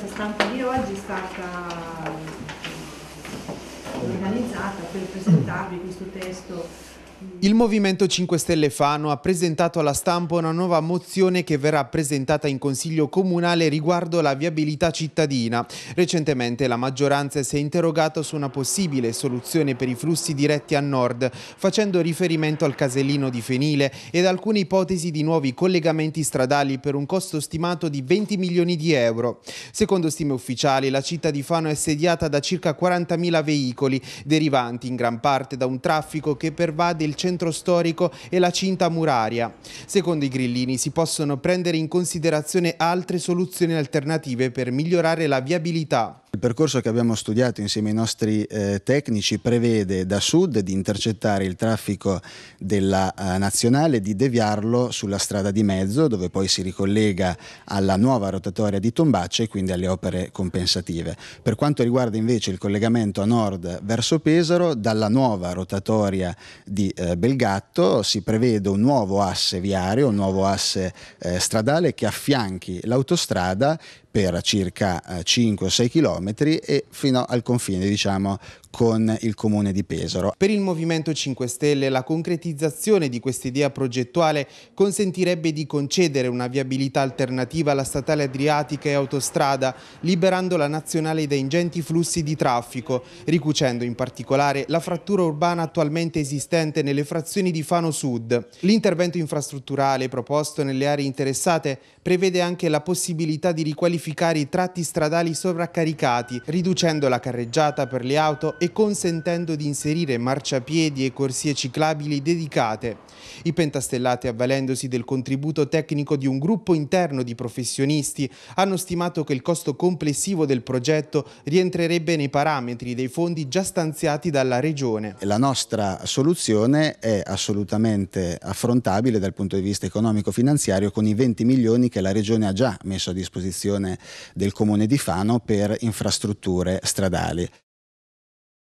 conferenza stampa di oggi è stata organizzata per presentarvi questo testo il Movimento 5 Stelle Fano ha presentato alla stampa una nuova mozione che verrà presentata in Consiglio Comunale riguardo la viabilità cittadina. Recentemente la maggioranza si è interrogata su una possibile soluzione per i flussi diretti a nord, facendo riferimento al casellino di Fenile ed alcune ipotesi di nuovi collegamenti stradali per un costo stimato di 20 milioni di euro. Secondo stime ufficiali la città di Fano è sediata da circa 40.000 veicoli, derivanti in gran parte da un traffico che pervade il il centro storico e la cinta muraria. Secondo i grillini si possono prendere in considerazione altre soluzioni alternative per migliorare la viabilità. Il percorso che abbiamo studiato insieme ai nostri eh, tecnici prevede da sud di intercettare il traffico della eh, nazionale, di deviarlo sulla strada di mezzo dove poi si ricollega alla nuova rotatoria di Tombaccia e quindi alle opere compensative. Per quanto riguarda invece il collegamento a nord verso Pesaro, dalla nuova rotatoria di eh, Belgatto si prevede un nuovo asse viario, un nuovo asse eh, stradale che affianchi l'autostrada per circa 5-6 eh, km chilometri e fino al confine diciamo, con il comune di Pesaro. Per il Movimento 5 Stelle la concretizzazione di quest'idea progettuale consentirebbe di concedere una viabilità alternativa alla statale Adriatica e autostrada, liberando la nazionale da ingenti flussi di traffico, ricucendo in particolare la frattura urbana attualmente esistente nelle frazioni di Fano Sud. L'intervento infrastrutturale proposto nelle aree interessate prevede anche la possibilità di riqualificare i tratti stradali sovraccaricati limitati, riducendo la carreggiata per le auto e consentendo di inserire marciapiedi e corsie ciclabili dedicate. I pentastellati, avvalendosi del contributo tecnico di un gruppo interno di professionisti, hanno stimato che il costo complessivo del progetto rientrerebbe nei parametri dei fondi già stanziati dalla Regione. La nostra soluzione è assolutamente affrontabile dal punto di vista economico-finanziario con i 20 milioni che la Regione ha già messo a disposizione del Comune di Fano per infrastrutture infrastrutture stradali.